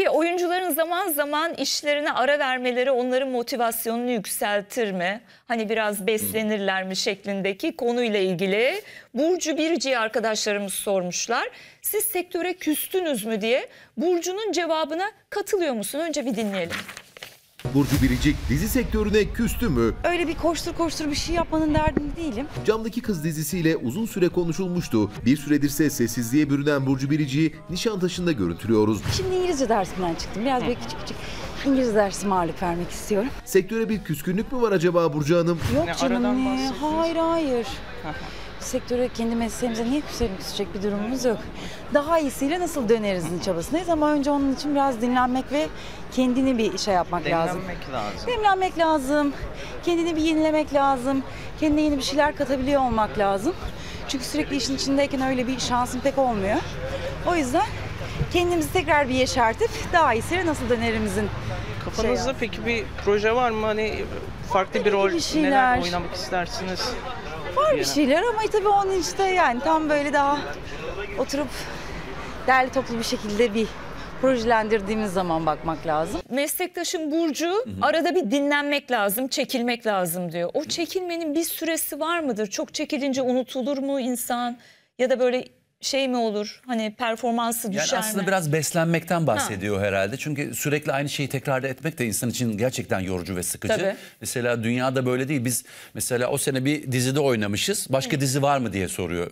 Peki oyuncuların zaman zaman işlerine ara vermeleri onların motivasyonunu yükseltir mi? Hani biraz beslenirler mi şeklindeki konuyla ilgili Burcu Birici'ye arkadaşlarımız sormuşlar. Siz sektöre küstünüz mü diye Burcu'nun cevabına katılıyor musun? Önce bir dinleyelim. Burcu Biricik dizi sektörüne küstü mü? Öyle bir koştur koştur bir şey yapmanın derdinde değilim. Camdaki Kız dizisiyle uzun süre konuşulmuştu. Bir süredirse sessizliğe bürünen Burcu Biricik'i Nişantaşı'nda görüntülüyoruz. Şimdi İngilizce dersinden çıktım. Biraz böyle küçük küçük İngilizce dersime ağırlık vermek istiyorum. Sektöre bir küskünlük mü var acaba Burcu Hanım? Yok canım. Hayır hayır. sektöre, kendi mesleğimize niye küselim küsecek bir durumumuz yok. Daha iyisiyle nasıl dönerizin çabasındayız ama önce onun için biraz dinlenmek ve kendini bir şey yapmak Demlenmek lazım. lazım. Demlenmek lazım. Kendini bir yenilemek lazım. Kendine yeni bir şeyler katabiliyor olmak lazım. Çünkü sürekli işin içindeyken öyle bir şansın pek olmuyor. O yüzden kendimizi tekrar bir yeşertip daha iyisiyle nasıl dönerimizin Kafanızda şey peki bir proje var mı? Hani farklı bir rol bir neler oynamak istersiniz? Var bir şeyler ama tabii onun işte yani tam böyle daha oturup değerli toplu bir şekilde bir projelendirdiğimiz zaman bakmak lazım. Meslektaşım Burcu hı hı. arada bir dinlenmek lazım, çekilmek lazım diyor. O çekilmenin bir süresi var mıdır? Çok çekilince unutulur mu insan? Ya da böyle şey mi olur? Hani performansı düşer yani aslında mi? biraz beslenmekten bahsediyor ha. herhalde. Çünkü sürekli aynı şeyi tekrar etmek de insan için gerçekten yorucu ve sıkıcı. Tabii. Mesela dünyada böyle değil. Biz mesela o sene bir dizide oynamışız. Başka Hı. dizi var mı diye soruyor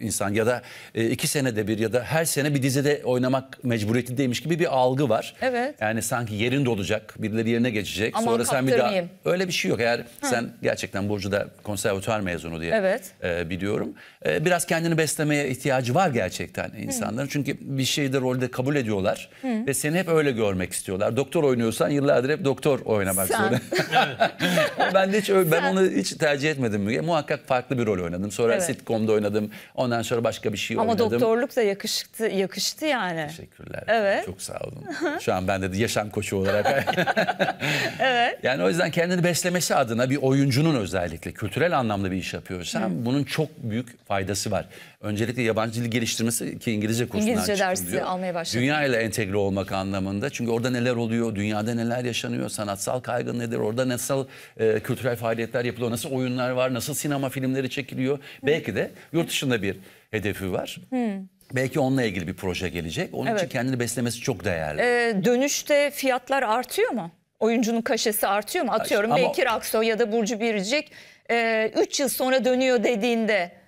insan ya da e, iki senede bir ya da her sene bir dizide oynamak mecburiyetindeymiş gibi bir algı var. Evet. Yani sanki yerin dolacak, birileri yerine geçecek. Aman Sonra sen bir daha öyle bir şey yok. Eğer Hı. sen gerçekten Burcu da konservatuar mezunu diye evet. e, biliyorum. E, biraz kendini beslemeye ihtiyacı var gerçekten insanların. Hı. Çünkü bir şeyi de rolde kabul ediyorlar Hı. ve seni hep öyle görmek istiyorlar. Doktor oynuyorsan yıllardır hep doktor oynamak zorunda. ben de hiç ben onu hiç tercih etmedim. Muhakkak farklı bir rol oynadım. Sonra evet. sitcom'da oynadım. Ondan Ondan sonra başka bir şey Ama oynadım. Ama doktorluk da yakıştı, yakıştı yani. Teşekkürler. Evet. Çok sağ olun. Şu an ben de yaşam koçu olarak. evet. Yani o yüzden kendini beslemesi adına bir oyuncunun özellikle kültürel anlamda bir iş yapıyorsan Hı. bunun çok büyük faydası var. Öncelikle yabancı dil geliştirmesi ki İngilizce kursundan İngilizce dersi almaya başladım. Dünya ile entegre olmak anlamında. Çünkü orada neler oluyor, dünyada neler yaşanıyor, sanatsal kaygı nedir, orada nasıl e, kültürel faaliyetler yapılıyor, nasıl oyunlar var, nasıl sinema filmleri çekiliyor. Hı. Belki de yurt dışında bir hedefi var. Hı. Belki onunla ilgili bir proje gelecek. Onun evet. için kendini beslemesi çok değerli. Ee, dönüşte fiyatlar artıyor mu? Oyuncunun kaşesi artıyor mu? Atıyorum Ama... Bekir Aksoy ya da Burcu Biricik 3 e, yıl sonra dönüyor dediğinde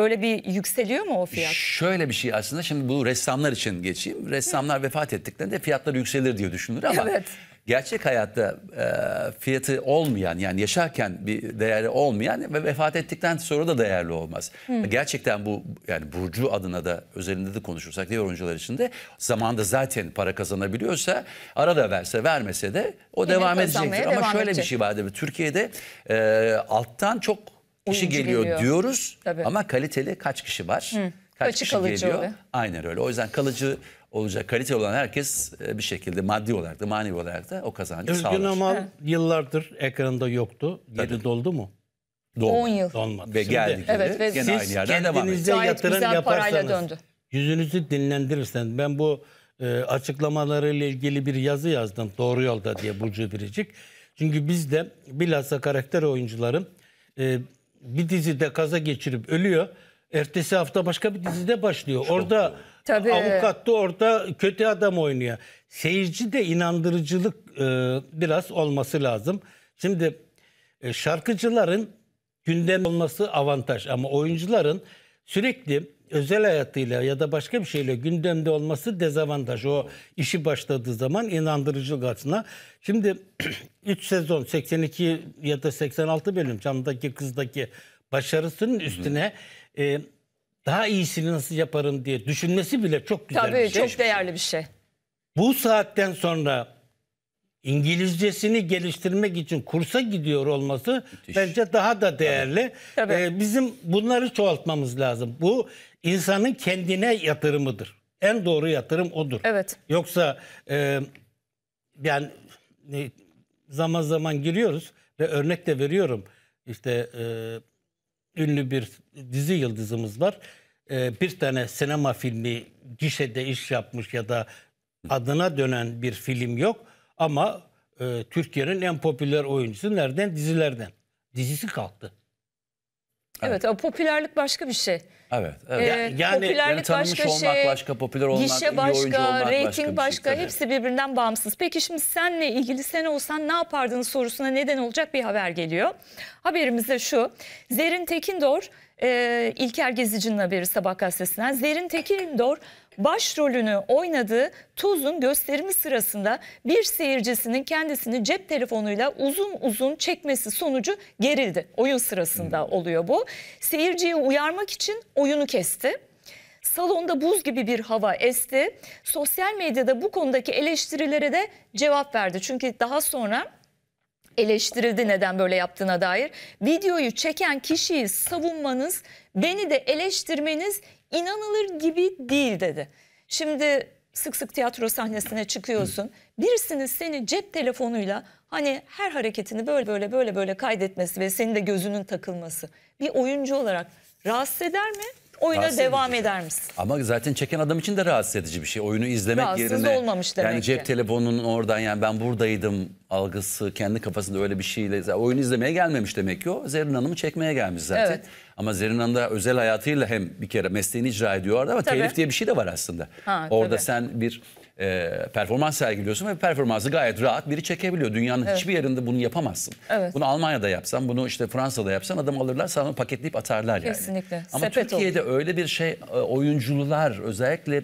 Öyle bir yükseliyor mu o fiyat? Şöyle bir şey aslında şimdi bu ressamlar için geçeyim. Ressamlar Hı. vefat ettiklerinde fiyatlar yükselir diye düşünülür ama evet. gerçek hayatta e, fiyatı olmayan yani yaşarken bir değeri olmayan ve vefat ettikten sonra da değerli olmaz. Hı. Gerçekten bu yani Burcu adına da özelinde de konuşursak diğer oyuncular için de zamanda zaten para kazanabiliyorsa arada verse vermese de o Yine devam edecektir. Ama devam şöyle edecek. bir şey var. Türkiye'de e, alttan çok kişi geliyor, geliyor. diyoruz Tabii. ama kaliteli kaç kişi var? Hı. Kaç kişi kalıcı geliyor? Oluyor. Aynen öyle. O yüzden kalıcı olacak kaliteli olan herkes e, bir şekilde maddi olarak da manevi olarak da o kazancı Özgün sağlar. Özgün Amal He. yıllardır ekranda yoktu. Yeri doldu mu? 10 yıl. Dolmadı. Ve geldi gibi evet, ve siz aynı yerden yatırım yaparsanız, yüzünüzü dinlendirirsen ben bu e, açıklamalarıyla ilgili bir yazı yazdım. Doğru yolda diye Burcu Biricik. Çünkü bizde bilhassa karakter oyuncuların e, bir dizide kaza geçirip ölüyor. Ertesi hafta başka bir dizide başlıyor. Çok orada Tabii. avukat da orada kötü adam oynuyor. Seyirci de inandırıcılık e, biraz olması lazım. Şimdi e, şarkıcıların gündem olması avantaj ama oyuncuların sürekli özel hayatıyla ya da başka bir şeyle gündemde olması dezavantaj. O işi başladığı zaman inandırıcılık açısından. Şimdi 3 sezon 82 ya da 86 bölüm Cam'daki Kız'daki başarısının üstüne Hı -hı. e, daha iyisini nasıl yaparım diye düşünmesi bile çok güzel Tabii, bir şey. Tabii çok değerli bir şey. Bu saatten sonra İngilizcesini geliştirmek için kursa gidiyor olması Müthiş. bence daha da değerli. Tabii. Tabii. Ee, bizim bunları çoğaltmamız lazım. Bu insanın kendine yatırımıdır. En doğru yatırım odur. Evet. Yoksa e, yani e, zaman zaman giriyoruz ve örnek de veriyorum. İşte e, ünlü bir dizi yıldızımız var. E, bir tane sinema filmi gişede iş yapmış ya da adına dönen bir film yok ama e, Türkiye'nin en popüler oyuncusu nereden? Dizilerden. Dizisi kalktı. Evet, evet popülerlik başka bir şey. Evet, evet. Ee, yani, popülerlik yani tanınmış başka olmak şey, başka, popüler olmak, gişe başka, reyting şey, başka, başka şey. hepsi birbirinden bağımsız. Peki şimdi senle ilgili sen olsan ne yapardın sorusuna neden olacak bir haber geliyor. Haberimiz de şu. Zerin Tekindor, e, İlker Gezici'nin haberi Sabah gazetesinden. Zerin Tekindor başrolünü oynadığı Tuz'un gösterimi sırasında bir seyircisinin kendisini cep telefonuyla uzun uzun çekmesi sonucu gerildi. Oyun sırasında hmm. oluyor bu. Seyirciyi uyarmak için oyunu kesti. Salonda buz gibi bir hava esti. Sosyal medyada bu konudaki eleştirilere de cevap verdi. Çünkü daha sonra eleştirildi neden böyle yaptığına dair. Videoyu çeken kişiyi savunmanız, beni de eleştirmeniz inanılır gibi değil dedi. Şimdi sık sık tiyatro sahnesine çıkıyorsun. Birisinin seni cep telefonuyla hani her hareketini böyle böyle böyle böyle kaydetmesi ve senin de gözünün takılması bir oyuncu olarak rahatsız eder mi? oyuna rahatsız devam edici. Şey. eder misin? Ama zaten çeken adam için de rahatsız edici bir şey. Oyunu izlemek Rahatsız yerine olmamış demek yani cep ki. telefonunun oradan yani ben buradaydım algısı kendi kafasında öyle bir şeyle oyunu izlemeye gelmemiş demek ki o. Zerrin Hanım'ı çekmeye gelmiş zaten. Evet. Ama Zerrin Hanım da özel hayatıyla hem bir kere mesleğini icra ediyor orada ama tabii. telif diye bir şey de var aslında. Ha, orada tabii. sen bir e, performans sergiliyorsun ve performansı gayet rahat biri çekebiliyor. Dünyanın evet. hiçbir yerinde bunu yapamazsın. Evet. Bunu Almanya'da yapsan, bunu işte Fransa'da yapsan adam alırlar sana paketleyip atarlar yani. Kesinlikle. Ama Sepet Türkiye'de olur. öyle bir şey e, oyuncular özellikle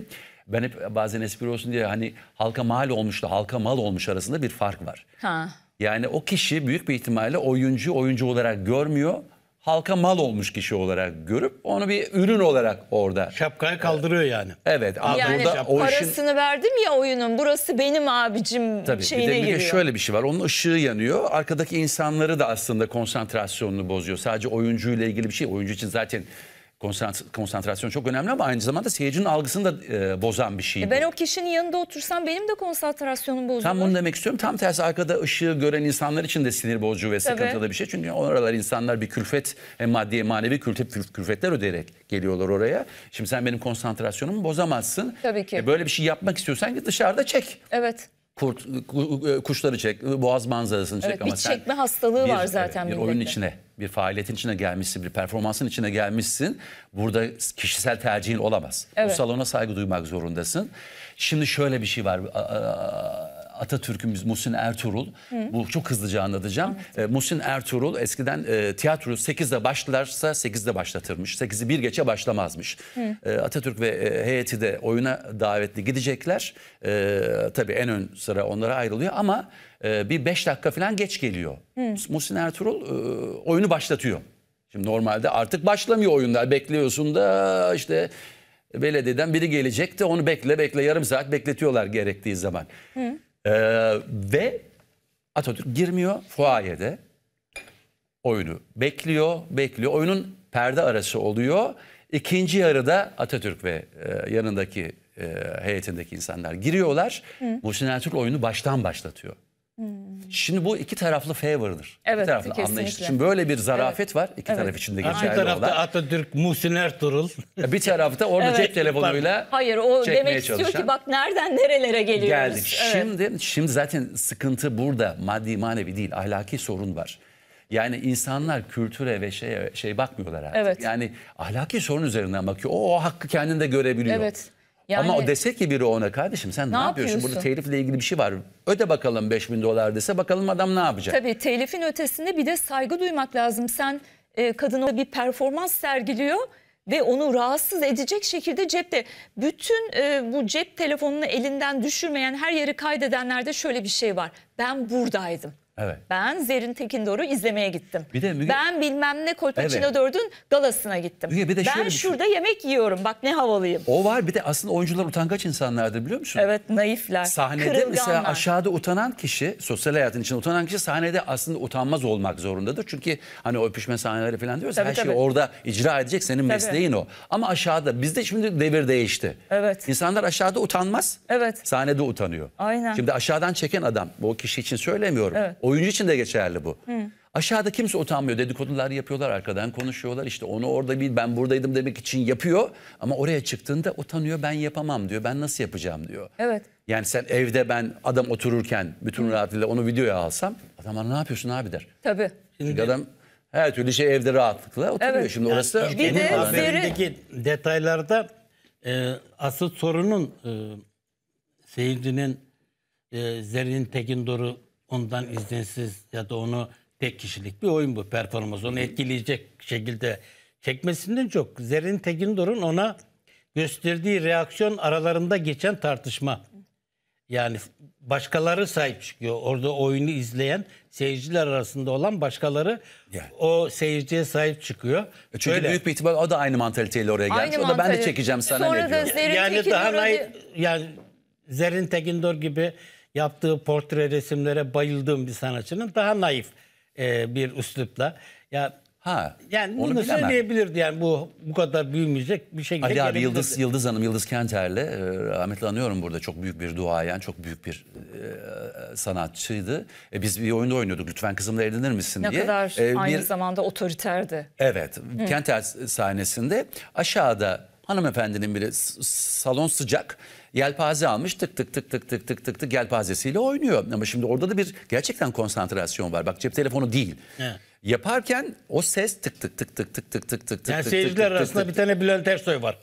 ben hep bazen espri olsun diye hani halka mal olmuşla halka mal olmuş arasında bir fark var. Ha. Yani o kişi büyük bir ihtimalle oyuncu oyuncu olarak görmüyor halka mal olmuş kişi olarak görüp onu bir ürün olarak orada. Şapkayı kaldırıyor e, yani. Evet. ama Yani burada o işin parasını verdim ya oyunun. Burası benim abicim Tabii. şeyine bir de, bir de şöyle bir şey var. Onun ışığı yanıyor. Arkadaki insanları da aslında konsantrasyonunu bozuyor. Sadece oyuncuyla ilgili bir şey. Oyuncu için zaten konsantrasyon çok önemli ama aynı zamanda seyircinin algısını da e, bozan bir şey. E bu. ben o kişinin yanında otursam benim de konsantrasyonum bozulur. Tam bunu demek istiyorum. Tam tersi arkada ışığı gören insanlar için de sinir bozucu ve sıkıntılı Tabii. bir şey. Çünkü oralar insanlar bir külfet, hem maddi hem manevi külfet, külfetler ödeyerek geliyorlar oraya. Şimdi sen benim konsantrasyonumu bozamazsın. Tabii ki. E böyle bir şey yapmak istiyorsan git dışarıda çek. Evet kurt e, kuşları çek, boğaz manzarasını çek evet, ama bir sen çekme hastalığı bir, var e, zaten bir oyun içine, bir faaliyetin içine gelmişsin, bir performansın içine gelmişsin. Burada kişisel tercihin olamaz. Evet. Bu salona saygı duymak zorundasın. Şimdi şöyle bir şey var Atatürk'ümüz Muhsin Ertuğrul. Hı. Bu çok hızlıca anlatacağım. Evet. E, Muhsin Ertuğrul eskiden e, tiyatro 8'de başlarsa 8'de başlatırmış. 8'i bir geçe başlamazmış. E, Atatürk ve e, heyeti de oyuna davetli gidecekler. E, tabii en ön sıra onlara ayrılıyor ama e, bir 5 dakika falan geç geliyor. Hı. Muhsin Ertuğrul e, oyunu başlatıyor. Şimdi normalde artık başlamıyor oyunlar. Bekliyorsun da işte belediyeden biri gelecek de onu bekle bekle yarım saat bekletiyorlar gerektiği zaman. Hı. Ee, ve Atatürk girmiyor fuayede. Oyunu bekliyor, bekliyor. Oyunun perde arası oluyor. İkinci yarıda Atatürk ve e, yanındaki e, heyetindeki insanlar giriyorlar. Hı. Muhsin Ertürk oyunu baştan başlatıyor. Hmm. Şimdi bu iki taraflı favor'dır. Evet, iki taraflı anlayıştır. Şimdi böyle bir zarafet evet. var iki evet. taraf içinde geçerli olan. Bir tarafta Atatürk, Muhsin Ertuğrul. E, bir tarafta orada evet. cep telefonuyla Hayır o demek istiyor ki bak nereden nerelere geliyoruz. Geldik. Evet. Şimdi, şimdi zaten sıkıntı burada maddi manevi değil ahlaki sorun var. Yani insanlar kültüre ve şeye şey bakmıyorlar artık. Evet. Yani ahlaki sorun üzerinden bakıyor. O, o hakkı kendinde görebiliyor. Evet. Yani, Ama dese ki biri ona kardeşim sen ne, ne yapıyorsun? yapıyorsun? Burada telifle ilgili bir şey var. Öde bakalım 5000 dolar dese bakalım adam ne yapacak? Tabii telifin ötesinde bir de saygı duymak lazım. Sen e, kadına bir performans sergiliyor ve onu rahatsız edecek şekilde cepte. Bütün e, bu cep telefonunu elinden düşürmeyen her yeri kaydedenlerde şöyle bir şey var. Ben buradaydım. Evet. Ben Zerrin Tekindor'u izlemeye gittim. Bir de Müge... Ben bilmem ne Kolpaçino evet. 4'ün galasına gittim. Müge, bir de ben bir şurada şey... yemek yiyorum bak ne havalıyım. O var bir de aslında oyuncular utangaç insanlardır biliyor musun? Evet naifler, Sahnede kırılganlar. mesela aşağıda utanan kişi, sosyal hayatın için utanan kişi sahnede aslında utanmaz olmak zorundadır. Çünkü hani öpüşme sahneleri falan diyoruz tabii, her tabii. şeyi orada icra edecek senin tabii. mesleğin o. Ama aşağıda bizde şimdi devir değişti. Evet. İnsanlar aşağıda utanmaz. Evet. Sahnede utanıyor. Aynen. Şimdi aşağıdan çeken adam, bu kişi için söylemiyorum. Evet. Oyuncu için de geçerli bu. Hı. Aşağıda kimse utanmıyor. Dedikodular yapıyorlar, arkadan konuşuyorlar. İşte onu orada değil, ben buradaydım demek için yapıyor. Ama oraya çıktığında utanıyor, ben yapamam diyor. Ben nasıl yapacağım diyor. Evet. Yani sen evde ben adam otururken bütün rahatlığıyla onu videoya alsam... ...adamlar ne yapıyorsun abi der. Tabii. Çünkü adam her türlü şey evde rahatlıkla oturuyor. Evet. Şimdi yani orası... Bir de haberindeki detaylarda e, asıl sorunun e, seyircinin e, Zerrin Tekin Doğru ondan izinsiz ya da onu tek kişilik bir oyun bu performans. Onu etkileyecek şekilde çekmesinden çok Zerrin Tekindor'un ona gösterdiği reaksiyon aralarında geçen tartışma. Yani başkaları sahip çıkıyor. Orada oyunu izleyen seyirciler arasında olan başkaları yani. o seyirciye sahip çıkıyor. E çünkü Böyle. büyük bir ihtimal o da aynı mantaliteyle oraya geldi Aynı o da ben de çekeceğim sana Sonra ne diyor. Da yani daha naif, yani Zerin Tekindor gibi yaptığı portre resimlere bayıldığım bir sanatçının daha naif e, bir üslupla. Ya Ha. Yani onu bunu bilemem. söyleyebilirdi yani bu bu kadar büyümeyecek bir şekilde. Ali abi Yıldız Yıldız Hanım Yıldız Kenter'le e, rahmetli anıyorum burada çok büyük bir duayen, çok büyük bir e, sanatçıydı. E, biz bir oyunda oynuyorduk. Lütfen kızımla evlenir misin ne diye. Ne kadar e, bir, aynı zamanda otoriterdi. Evet. Hı. Kenter sahnesinde aşağıda Hanımefendinin biri salon sıcak yelpaze almış tık tık tık tık tık tık tık tık yelpazesiyle oynuyor. Ama şimdi orada da bir gerçekten konsantrasyon var. Bak cep telefonu değil. Evet. Yaparken o ses tık tık tık tık tık tık tık tık tık. Yani seyirciler arasında bir tane Bülent Ersoy var.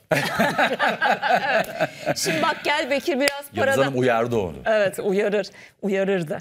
şimdi bak gel Bekir biraz parada. Yıldız Hanım uyardı onu. Evet uyarır. Uyarır da.